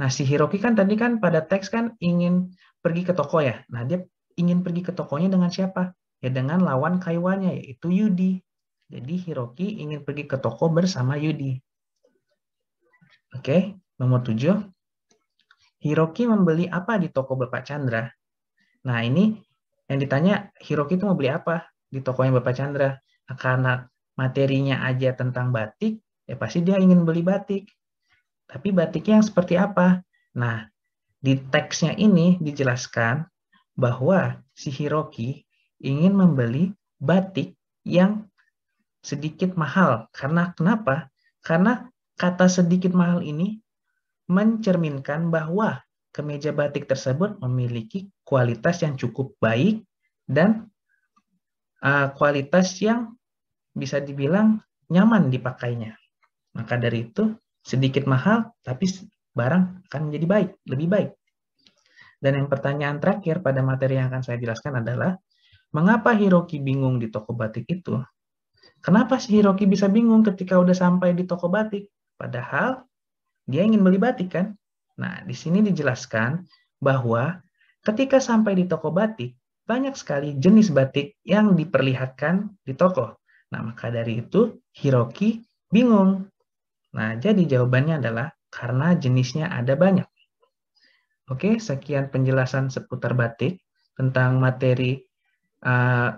Nah, si Hiroki kan tadi kan pada teks kan ingin pergi ke toko ya. Nah, dia ingin pergi ke tokonya dengan siapa? Ya dengan lawan kaiwannya, yaitu Yudi. Jadi Hiroki ingin pergi ke toko bersama Yudi. Oke, nomor 7 Hiroki membeli apa di toko Bapak Chandra? Nah, ini yang ditanya Hiroki itu mau beli apa di tokonya Bapak Chandra? Nah, karena materinya aja tentang batik, ya pasti dia ingin beli batik. Tapi batiknya yang seperti apa? Nah, di teksnya ini dijelaskan bahwa si Hiroki ingin membeli batik yang sedikit mahal. Karena kenapa? Karena kata sedikit mahal ini mencerminkan bahwa kemeja batik tersebut memiliki kualitas yang cukup baik dan uh, kualitas yang bisa dibilang nyaman dipakainya. Maka dari itu, sedikit mahal tapi barang akan menjadi baik, lebih baik. Dan yang pertanyaan terakhir pada materi yang akan saya jelaskan adalah, mengapa Hiroki bingung di toko batik itu? Kenapa si Hiroki bisa bingung ketika udah sampai di toko batik? Padahal dia ingin beli batik kan? Nah, di sini dijelaskan bahwa ketika sampai di toko batik, banyak sekali jenis batik yang diperlihatkan di toko. Nah, maka dari itu Hiroki bingung. Nah, jadi jawabannya adalah karena jenisnya ada banyak. Oke, sekian penjelasan seputar batik tentang materi uh,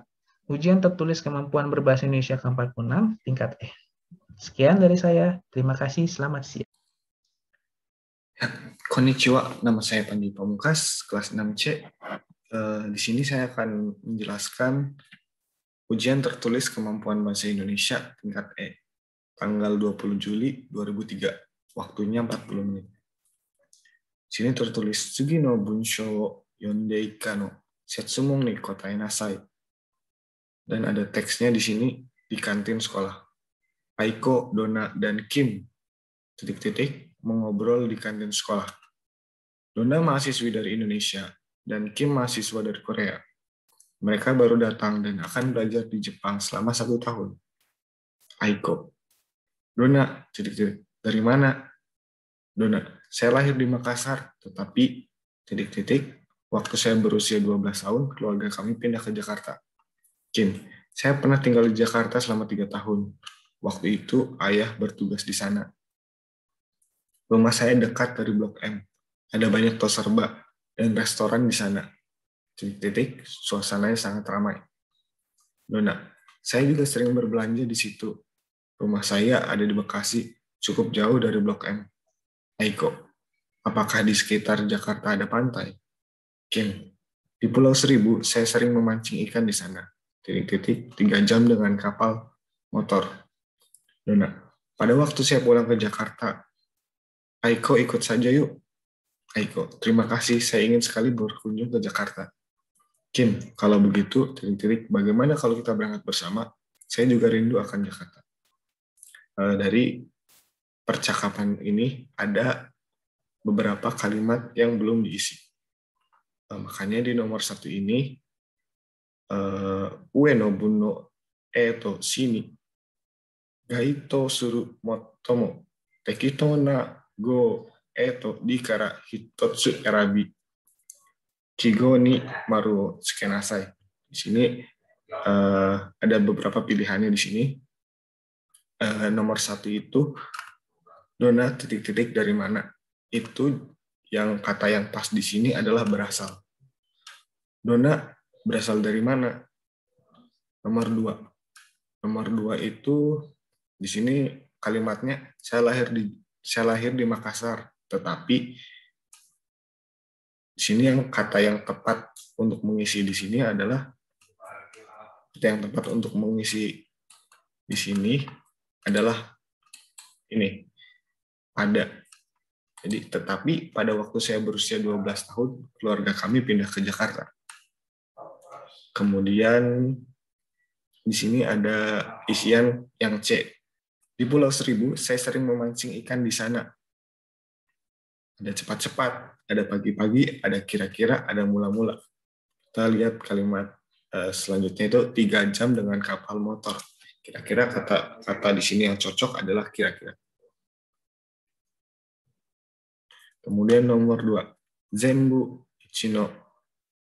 ujian tertulis kemampuan berbahasa Indonesia ke-46 tingkat E. Sekian dari saya. Terima kasih. Selamat siang. Konnichiwa, nama saya Pandi Pamungkas, kelas 6C. Uh, eh, di sini saya akan menjelaskan ujian tertulis kemampuan bahasa Indonesia tingkat E, tanggal 20 Juli 2003, waktunya 40 menit. Di sini tertulis, Sugino no bunsho yondei kano, setsumong ni kotai nasai. Dan ada teksnya di sini, di kantin sekolah. Aiko, Dona, dan Kim, titik-titik, mengobrol di kantin sekolah. Dona mahasiswi dari Indonesia dan Kim mahasiswa dari Korea. Mereka baru datang dan akan belajar di Jepang selama satu tahun. Aiko. Dona, titik-titik, dari mana? Dona, saya lahir di Makassar, tetapi titik-titik, waktu saya berusia 12 tahun, keluarga kami pindah ke Jakarta. Kim, saya pernah tinggal di Jakarta selama tiga tahun. Waktu itu ayah bertugas di sana. Rumah saya dekat dari Blok M. Ada banyak toko serba dan restoran di sana. Titik-titik, suasananya sangat ramai. Nona, saya juga sering berbelanja di situ. Rumah saya ada di Bekasi, cukup jauh dari Blok M. Aiko, apakah di sekitar Jakarta ada pantai? Kim, di Pulau Seribu, saya sering memancing ikan di sana. Titik-titik, tiga jam dengan kapal motor. Nona, pada waktu saya pulang ke Jakarta, Aiko ikut saja yuk. Aiko, terima kasih. Saya ingin sekali berkunjung ke Jakarta. Kim, kalau begitu, tirik-tirik, bagaimana kalau kita berangkat bersama? Saya juga rindu akan Jakarta. Eh, dari percakapan ini ada beberapa kalimat yang belum diisi. Eh, makanya di nomor satu ini, uh, bunno Buno Eto Sini Gaito Suru Motomo Tekito na go eto di kara hitotsu erabi chigo ni maru tsukenasai. Di sini uh, ada beberapa pilihannya di sini. Uh, nomor satu itu dona titik-titik dari mana. Itu yang kata yang pas di sini adalah berasal. Dona berasal dari mana? Nomor dua. Nomor dua itu di sini kalimatnya saya lahir di saya lahir di Makassar, tetapi di sini yang kata yang tepat untuk mengisi di sini adalah kata yang tepat untuk mengisi di sini adalah ini ada. Jadi tetapi pada waktu saya berusia 12 tahun keluarga kami pindah ke Jakarta. Kemudian di sini ada isian yang C di Pulau Seribu, saya sering memancing ikan di sana. Ada cepat-cepat, ada pagi-pagi, ada kira-kira, ada mula-mula. Kita lihat kalimat eh, selanjutnya itu tiga jam dengan kapal motor. Kira-kira kata kata di sini yang cocok adalah kira-kira. Kemudian nomor dua, zenbu chino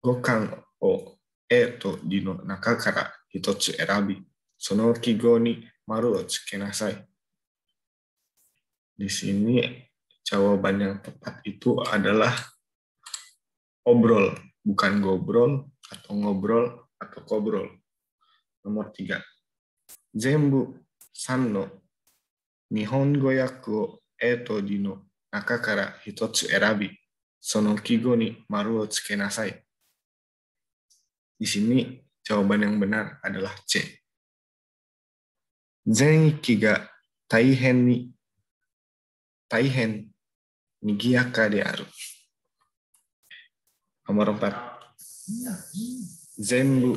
gokan o e eto dino naka kara hitotsu erabi. Sono kigo ni Maruots lo Di sini jawaban yang tepat itu adalah obrol, bukan gobrol atau ngobrol atau kobrol. Nomor tiga. Zembu sanno nihongo yaku eto dino naka kara hitotsu erabi. Sono kigo ni maru o Di sini jawaban yang benar adalah C. 全域が大変に、大変賑やかである。Nomor empat. Zenbu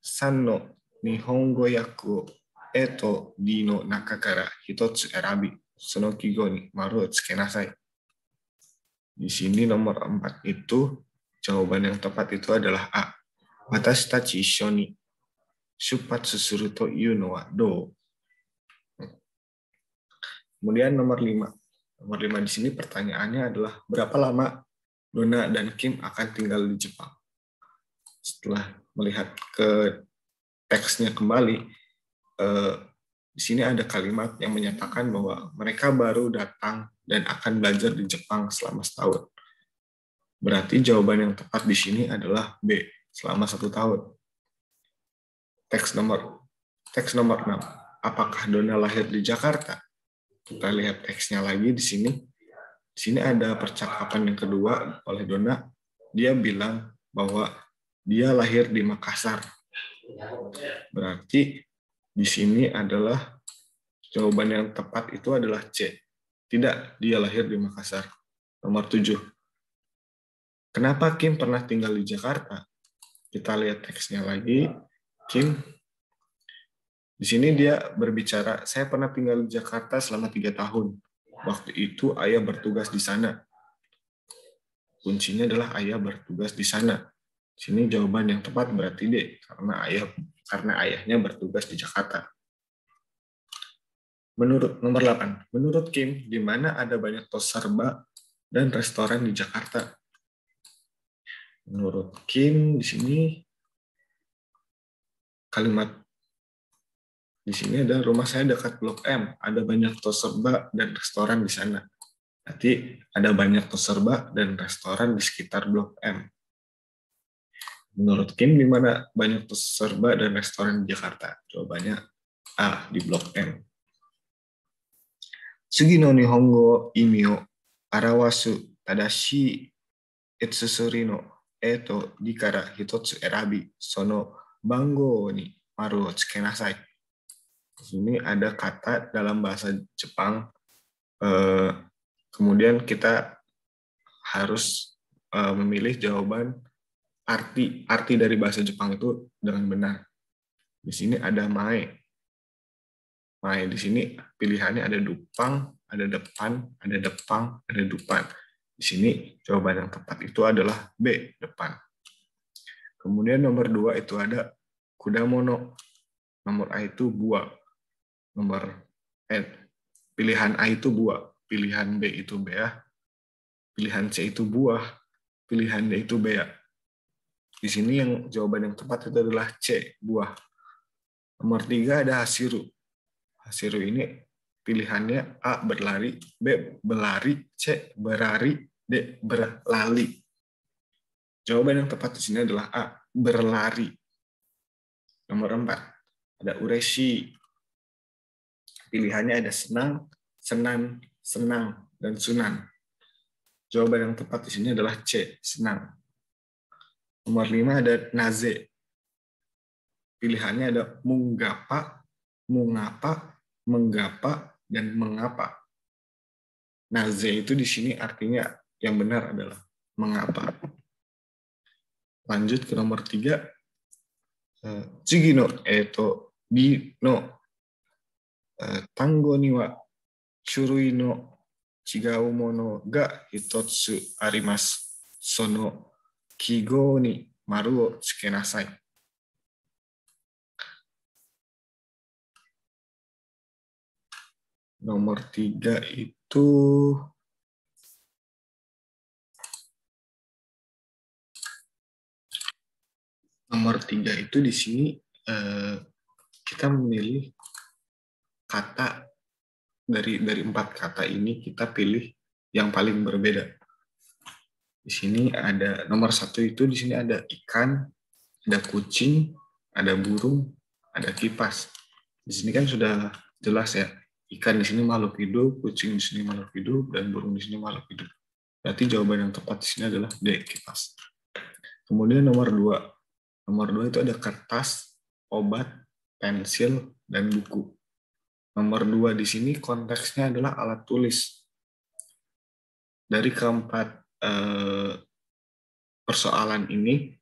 san no Nihongo yaku e to di no naka kara hitotsu erabi. Sono kigo ni maru tsuke nasai. Di sini nomor empat itu jawaban yang tepat itu adalah A. Watashi tachi shoni shupatsu suru to iu no wa do Kemudian nomor lima. Nomor lima di sini pertanyaannya adalah berapa lama Luna dan Kim akan tinggal di Jepang? Setelah melihat ke teksnya kembali, eh, di sini ada kalimat yang menyatakan bahwa mereka baru datang dan akan belajar di Jepang selama setahun. Berarti jawaban yang tepat di sini adalah B, selama satu tahun. Teks nomor teks nomor 6. Apakah Dona lahir di Jakarta? Kita lihat x lagi di sini. Di sini ada percakapan yang kedua oleh Dona. Dia bilang bahwa dia lahir di Makassar. Berarti di sini adalah jawaban yang tepat itu adalah C. Tidak, dia lahir di Makassar. Nomor 7. Kenapa Kim pernah tinggal di Jakarta? Kita lihat teksnya lagi. Kim di sini iya. dia berbicara, saya pernah tinggal di Jakarta selama tiga tahun. Iya. Waktu itu ayah bertugas di sana. Kuncinya adalah ayah bertugas di sana. Di sini jawaban yang tepat berarti deh karena ayah karena ayahnya bertugas di Jakarta. Menurut nomor 8, menurut Kim, di mana ada banyak tos serba dan restoran di Jakarta? Menurut Kim di sini kalimat di sini ada rumah saya dekat Blok M, ada banyak toserba dan restoran di sana. Nanti ada banyak toserba dan restoran di sekitar Blok M. Menurut Kim, di mana banyak toserba dan restoran di Jakarta? Jawabannya A, di Blok M. Sugi no Nihongo imio arawasu tadashi etsusuri no eto Dikara hitotsu erabi sono bango ni maru o tsukenasai. Di sini ada kata dalam bahasa Jepang, eh, kemudian kita harus eh, memilih jawaban arti arti dari bahasa Jepang itu dengan benar. Di sini ada mai mai di sini pilihannya ada dupang, ada depan, ada depang, ada dupan. Di sini jawaban yang tepat itu adalah B, depan. Kemudian nomor dua itu ada kuda mono Nomor A itu buah nomor n eh, pilihan A itu buah, pilihan B itu bea, pilihan C itu buah, pilihan D itu bea. Di sini yang jawaban yang tepat itu adalah C, buah. Nomor tiga ada hasiru. Hasiru ini pilihannya A berlari, B berlari, C berlari, D berlali. Jawaban yang tepat di sini adalah A berlari. Nomor empat ada ureshi Pilihannya ada senang, senang, senang, dan sunan. Jawaban yang tepat di sini adalah C, senang. Nomor lima ada naze. Pilihannya ada munggapa, mengapa, menggapa, dan mengapa. Naze itu di sini artinya yang benar adalah mengapa. Lanjut ke nomor tiga. Cigino, eh, eto, di no 単語には種類の違うものが一つあります。その記号に丸をつけなさい。Nomor eh, tiga itu nomor tiga itu di sini eh, kita memilih kata dari dari empat kata ini kita pilih yang paling berbeda. Di sini ada nomor satu itu di sini ada ikan, ada kucing, ada burung, ada kipas. Di sini kan sudah jelas ya ikan di sini makhluk hidup, kucing di sini makhluk hidup, dan burung di sini makhluk hidup. Berarti jawaban yang tepat di sini adalah D kipas. Kemudian nomor dua, nomor dua itu ada kertas, obat, pensil, dan buku. Nomor dua di sini konteksnya adalah alat tulis. Dari keempat eh, persoalan ini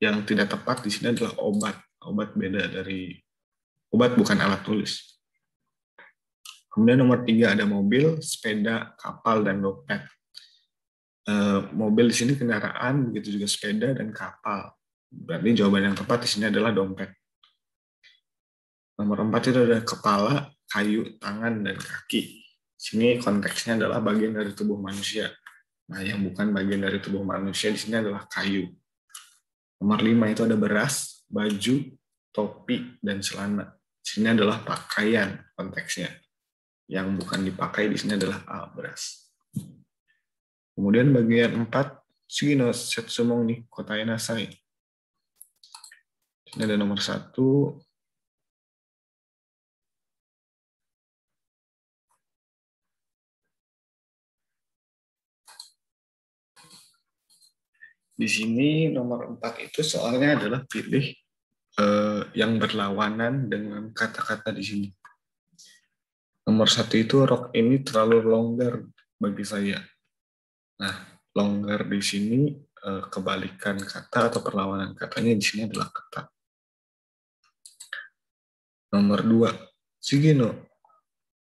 yang tidak tepat di sini adalah obat. Obat beda dari obat bukan alat tulis. Kemudian nomor tiga ada mobil, sepeda, kapal, dan dompet. Eh, mobil di sini kendaraan, begitu juga sepeda dan kapal. Berarti jawaban yang tepat di sini adalah dompet. Nomor empat itu ada kepala, kayu, tangan, dan kaki. Sini konteksnya adalah bagian dari tubuh manusia. Nah, yang bukan bagian dari tubuh manusia di sini adalah kayu. Nomor lima itu ada beras, baju, topi, dan celana. Di sini adalah pakaian konteksnya. Yang bukan dipakai di sini adalah A, beras. Kemudian bagian empat, Sugino Setsumong nih, Kotai Ini ada nomor satu, di sini nomor empat itu soalnya adalah pilih eh, yang berlawanan dengan kata-kata di sini. Nomor satu itu rok ini terlalu longgar bagi saya. Nah, longgar di sini eh, kebalikan kata atau perlawanan katanya di sini adalah kata. Nomor dua, Sugino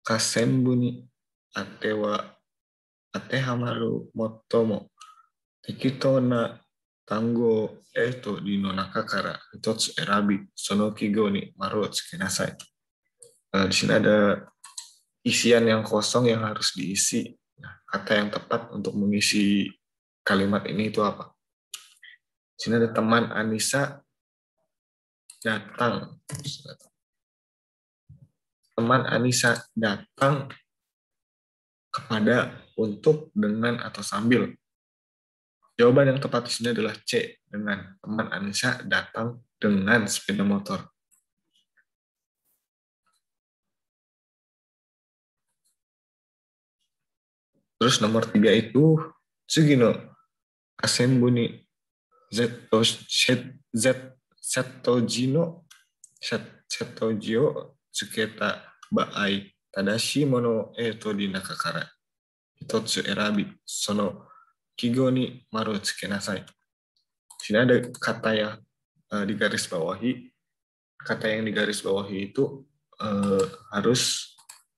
Kasembuni, Atewa Atehamaru Motomo di sono 適当な単語を A と D の中から一つ選び、その記号に丸をつけなさい。Nah, di sini ada isian yang kosong yang harus diisi. Nah, kata yang tepat untuk mengisi kalimat ini itu apa? Di sini ada teman Anissa datang. Teman Anissa datang kepada untuk dengan atau sambil Jawaban yang tepat di sini adalah C, dengan teman Anissa datang dengan sepeda motor. Terus nomor tiga itu Sugino Asembuni Zeto Z Setojino Setojio Suketa Baai Tadashi Mono Eto itu Hitotsu Erabi Sono Kigo ni maru tsukenasai. Sini ada kata yang uh, eh, garis bawahi. Kata yang garis bawahi itu uh, harus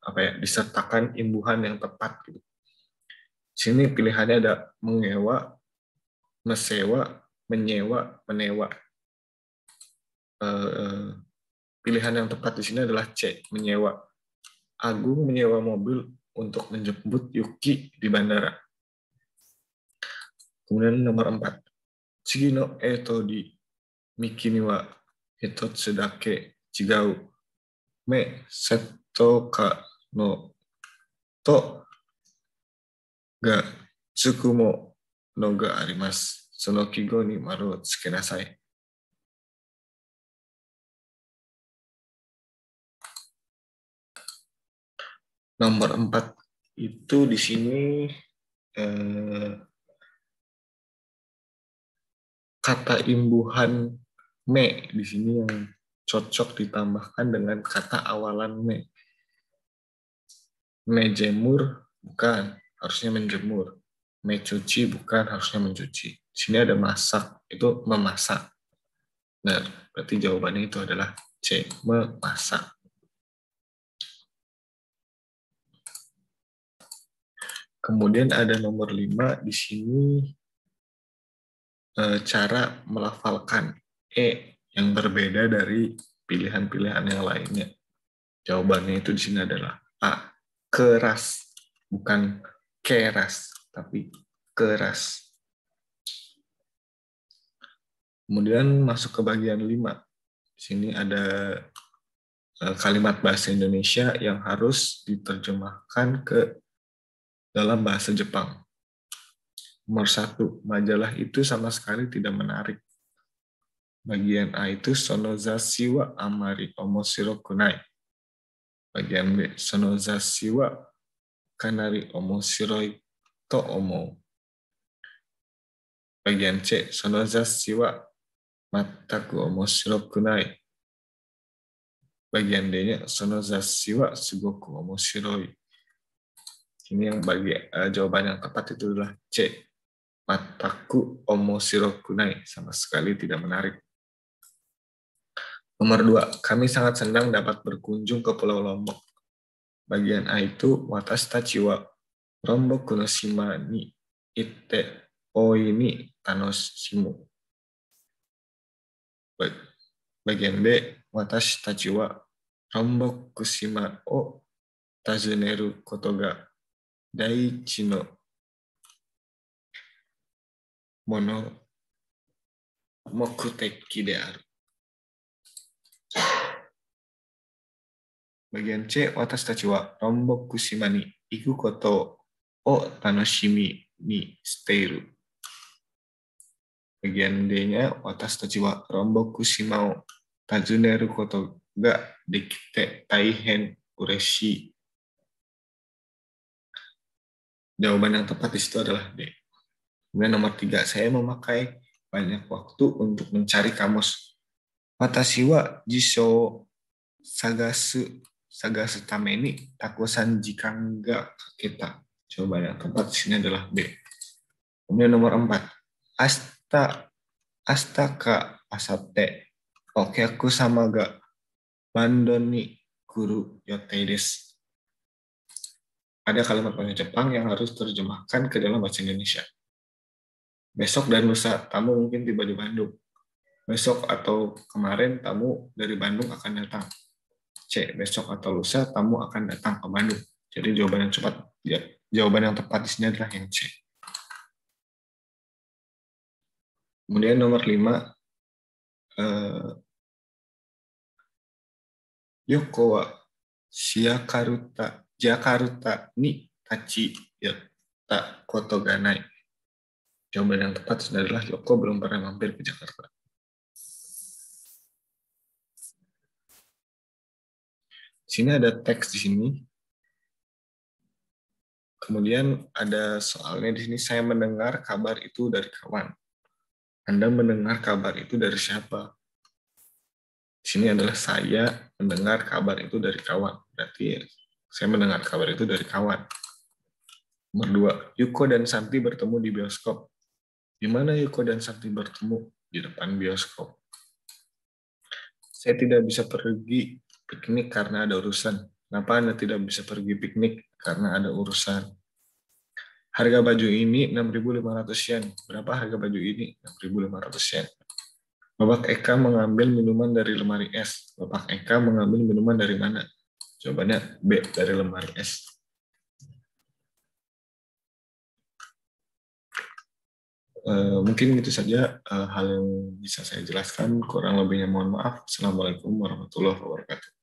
apa ya disertakan imbuhan yang tepat gitu. Sini pilihannya ada menyewa, mesewa, menyewa, menewa. Uh, pilihan yang tepat di sini adalah C, menyewa. Agung menyewa mobil untuk menjemput Yuki di bandara. Kemudian nomor empat. Chigino etodi mikini wa etotsu dake jigau me setto ka no to ga tsuku mo no ga arimasu. その記号に丸をつけなさい。Nomor empat itu di sini eh, kata imbuhan me di sini yang cocok ditambahkan dengan kata awalan me. Mejemur bukan, harusnya menjemur. mecuci bukan, harusnya mencuci. Di sini ada masak, itu memasak. nah berarti jawabannya itu adalah C, memasak. Kemudian ada nomor 5 di sini Eh, cara melafalkan e yang berbeda dari pilihan-pilihan yang lainnya. Jawabannya itu di sini adalah a keras bukan keras tapi keras. Kemudian masuk ke bagian 5. Di sini ada eh, kalimat bahasa Indonesia yang harus diterjemahkan ke dalam bahasa Jepang. Nomor satu, majalah itu sama sekali tidak menarik. Bagian A itu sonoza siwa amari omosiro kunai. Bagian B, sonoza siwa kanari omosiroi to omo. Bagian C, sonoza siwa mataku omosiro kunai. Bagian D-nya, sonoza siwa sugoku omosiroi. Ini yang bagi eh, jawaban yang tepat itu adalah C mataku omosirokunai sama sekali tidak menarik. Nomor dua, kami sangat senang dapat berkunjung ke Pulau Lombok. Bagian A itu watasta jiwa rombok kunoshima ni ite oini tanoshimu. Bagian B, watasta jiwa rombok kushima o tazuneru kotoga daichi no もの目的である。バギャンチェ、私たちは南北島に行くことを楽しみにしている。バギャンデー私たちは南北島を訪ねることができて大変嬉しい。Jawaban yang tepat di situ adalah D. Kemudian nomor tiga, saya memakai banyak waktu untuk mencari kamus. Watashi wa jisho sagasu sagasu tameni takusan jika enggak kita. Coba yang keempat sini adalah B. Kemudian nomor empat, asta astaka asate. Oke aku sama gak bandoni guru yoteides. Ada kalimat bahasa Jepang yang harus terjemahkan ke dalam bahasa Indonesia besok dan lusa tamu mungkin tiba di Bandung. Besok atau kemarin tamu dari Bandung akan datang. C. Besok atau lusa tamu akan datang ke Bandung. Jadi jawaban yang cepat, ya, jawaban yang tepat di sini adalah yang C. Kemudian nomor lima, eh, Yoko wa Jakarta ni tachi yatta koto ganai Jawaban yang tepat adalah Joko belum pernah mampir ke Jakarta. Di sini ada teks di sini. Kemudian ada soalnya di sini saya mendengar kabar itu dari kawan. Anda mendengar kabar itu dari siapa? Di sini adalah saya mendengar kabar itu dari kawan. Berarti saya mendengar kabar itu dari kawan. Nomor dua, Yuko dan Santi bertemu di bioskop di mana Yuko ya dan Sakti bertemu di depan bioskop. Saya tidak bisa pergi piknik karena ada urusan. Kenapa Anda tidak bisa pergi piknik? Karena ada urusan. Harga baju ini 6.500 yen. Berapa harga baju ini? 6.500 yen. Bapak Eka mengambil minuman dari lemari es. Bapak Eka mengambil minuman dari mana? Jawabannya B, dari lemari es. Eh, mungkin itu saja eh, hal yang bisa saya jelaskan. Kurang lebihnya mohon maaf. Assalamualaikum warahmatullahi wabarakatuh.